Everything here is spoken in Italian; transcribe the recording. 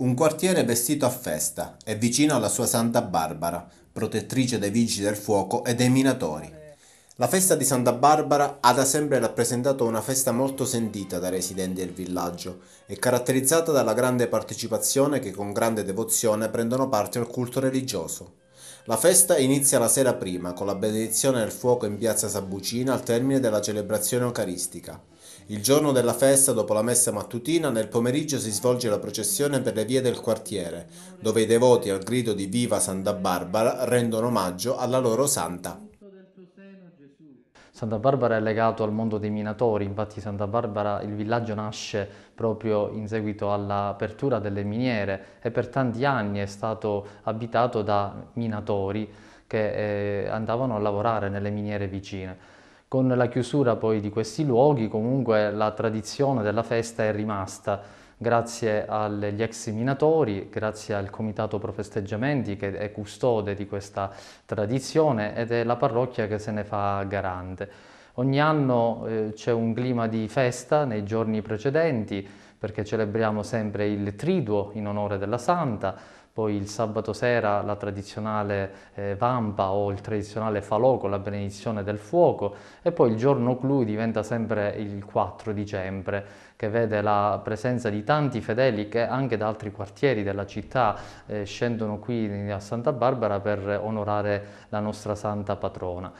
Un quartiere vestito a festa e vicino alla sua Santa Barbara, protettrice dei vigili del fuoco e dei minatori. La festa di Santa Barbara ha da sempre rappresentato una festa molto sentita dai residenti del villaggio e caratterizzata dalla grande partecipazione che con grande devozione prendono parte al culto religioso. La festa inizia la sera prima con la benedizione del fuoco in piazza Sabucina al termine della celebrazione eucaristica. Il giorno della festa, dopo la messa mattutina, nel pomeriggio si svolge la processione per le vie del quartiere, dove i devoti al grido di Viva Santa Barbara rendono omaggio alla loro santa. Santa Barbara è legato al mondo dei minatori, infatti Santa Barbara, il villaggio nasce proprio in seguito all'apertura delle miniere e per tanti anni è stato abitato da minatori che eh, andavano a lavorare nelle miniere vicine. Con la chiusura poi di questi luoghi comunque la tradizione della festa è rimasta grazie agli ex minatori, grazie al Comitato profesteggiamenti che è custode di questa tradizione ed è la parrocchia che se ne fa garante. Ogni anno eh, c'è un clima di festa nei giorni precedenti, perché celebriamo sempre il triduo in onore della santa, poi il sabato sera la tradizionale eh, vampa o il tradizionale falò con la benedizione del fuoco e poi il giorno clou diventa sempre il 4 dicembre che vede la presenza di tanti fedeli che anche da altri quartieri della città eh, scendono qui a Santa Barbara per onorare la nostra santa patrona.